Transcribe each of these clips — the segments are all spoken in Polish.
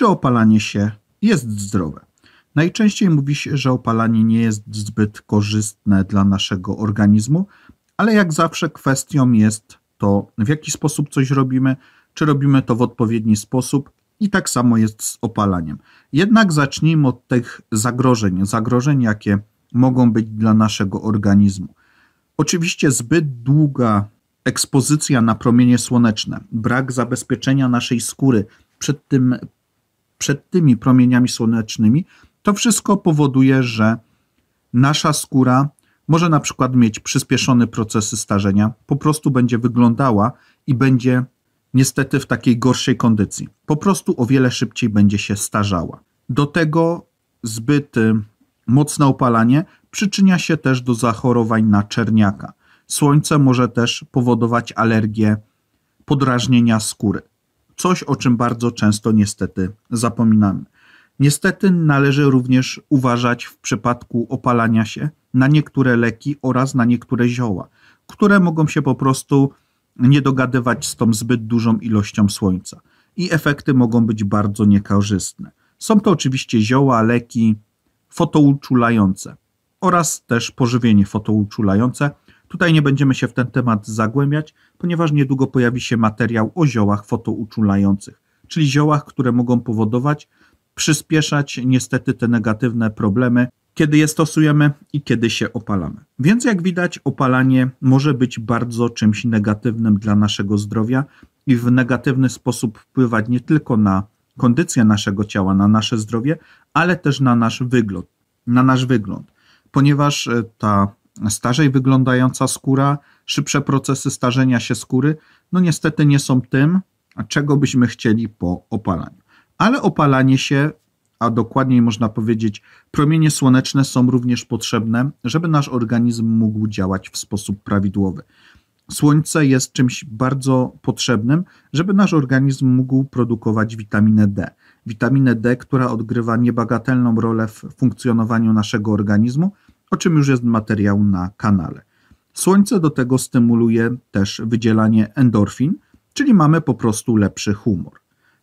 czy opalanie się jest zdrowe. Najczęściej mówi się, że opalanie nie jest zbyt korzystne dla naszego organizmu, ale jak zawsze kwestią jest to, w jaki sposób coś robimy, czy robimy to w odpowiedni sposób, i tak samo jest z opalaniem. Jednak zacznijmy od tych zagrożeń, zagrożeń, jakie mogą być dla naszego organizmu. Oczywiście zbyt długa ekspozycja na promienie słoneczne, brak zabezpieczenia naszej skóry przed tym przed tymi promieniami słonecznymi, to wszystko powoduje, że nasza skóra może na przykład mieć przyspieszone procesy starzenia, po prostu będzie wyglądała i będzie niestety w takiej gorszej kondycji. Po prostu o wiele szybciej będzie się starzała. Do tego zbyt y, mocne opalanie przyczynia się też do zachorowań na czerniaka. Słońce może też powodować alergię, podrażnienia skóry coś, o czym bardzo często niestety zapominamy. Niestety należy również uważać w przypadku opalania się na niektóre leki oraz na niektóre zioła, które mogą się po prostu nie dogadywać z tą zbyt dużą ilością słońca i efekty mogą być bardzo niekorzystne. Są to oczywiście zioła, leki fotouczulające oraz też pożywienie fotouczulające, Tutaj nie będziemy się w ten temat zagłębiać, ponieważ niedługo pojawi się materiał o ziołach fotouczulających, czyli ziołach, które mogą powodować, przyspieszać niestety te negatywne problemy, kiedy je stosujemy i kiedy się opalamy. Więc jak widać, opalanie może być bardzo czymś negatywnym dla naszego zdrowia i w negatywny sposób wpływać nie tylko na kondycję naszego ciała, na nasze zdrowie, ale też na nasz wygląd, na nasz wygląd, ponieważ e, ta starzej wyglądająca skóra, szybsze procesy starzenia się skóry, no niestety nie są tym, czego byśmy chcieli po opalaniu. Ale opalanie się, a dokładniej można powiedzieć, promienie słoneczne są również potrzebne, żeby nasz organizm mógł działać w sposób prawidłowy. Słońce jest czymś bardzo potrzebnym, żeby nasz organizm mógł produkować witaminę D. Witaminę D, która odgrywa niebagatelną rolę w funkcjonowaniu naszego organizmu, o czym już jest materiał na kanale. Słońce do tego stymuluje też wydzielanie endorfin, czyli mamy po prostu lepszy humor.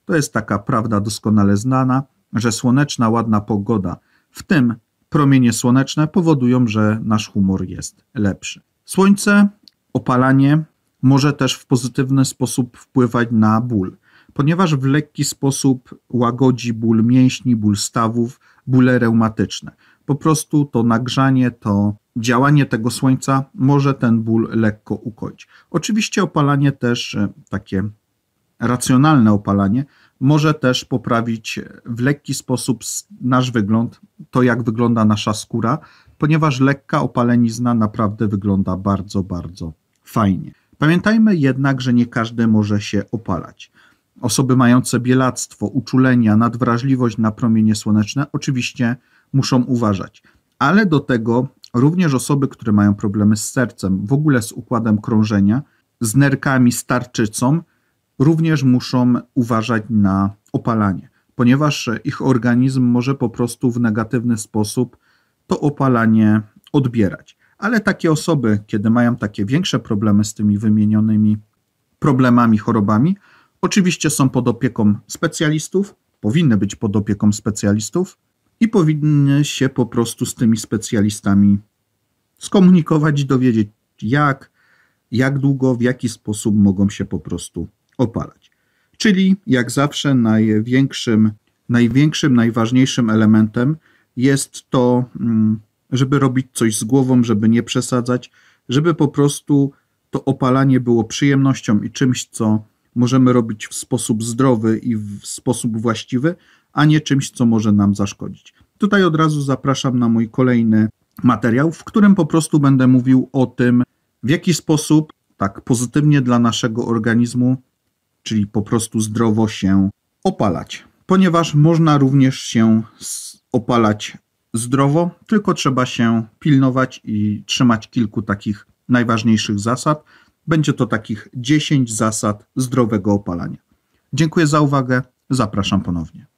To jest taka prawda doskonale znana, że słoneczna, ładna pogoda, w tym promienie słoneczne, powodują, że nasz humor jest lepszy. Słońce, opalanie może też w pozytywny sposób wpływać na ból, ponieważ w lekki sposób łagodzi ból mięśni, ból stawów, bóle reumatyczne. Po prostu to nagrzanie, to działanie tego słońca może ten ból lekko ukoić. Oczywiście opalanie też, e, takie racjonalne opalanie, może też poprawić e, w lekki sposób nasz wygląd, to jak wygląda nasza skóra, ponieważ lekka opalenizna naprawdę wygląda bardzo, bardzo fajnie. Pamiętajmy jednak, że nie każdy może się opalać. Osoby mające bielactwo, uczulenia, nadwrażliwość na promienie słoneczne oczywiście muszą uważać. Ale do tego również osoby, które mają problemy z sercem, w ogóle z układem krążenia, z nerkami, z tarczycą, również muszą uważać na opalanie, ponieważ ich organizm może po prostu w negatywny sposób to opalanie odbierać. Ale takie osoby, kiedy mają takie większe problemy z tymi wymienionymi problemami, chorobami, oczywiście są pod opieką specjalistów, powinny być pod opieką specjalistów, i powinny się po prostu z tymi specjalistami skomunikować, dowiedzieć jak, jak długo, w jaki sposób mogą się po prostu opalać. Czyli jak zawsze największym, największym, najważniejszym elementem jest to, mm, żeby robić coś z głową, żeby nie przesadzać, żeby po prostu to opalanie było przyjemnością i czymś, co możemy robić w sposób zdrowy i w sposób właściwy, a nie czymś, co może nam zaszkodzić. Tutaj od razu zapraszam na mój kolejny materiał, w którym po prostu będę mówił o tym, w jaki sposób tak pozytywnie dla naszego organizmu, czyli po prostu zdrowo się opalać. Ponieważ można również się opalać zdrowo, tylko trzeba się pilnować i trzymać kilku takich najważniejszych zasad. Będzie to takich 10 zasad zdrowego opalania. Dziękuję za uwagę. Zapraszam ponownie.